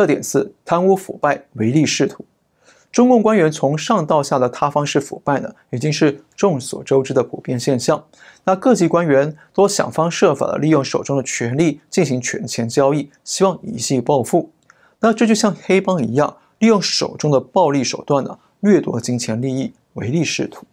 特点四：贪污腐败、唯利是图。中共官员从上到下的塌方式腐败呢，已经是众所周知的普遍现象。那各级官员多想方设法的利用手中的权力进行权钱交易，希望一夕暴富。那这就像黑帮一样，利用手中的暴力手段呢，掠夺金钱利益，唯利是图。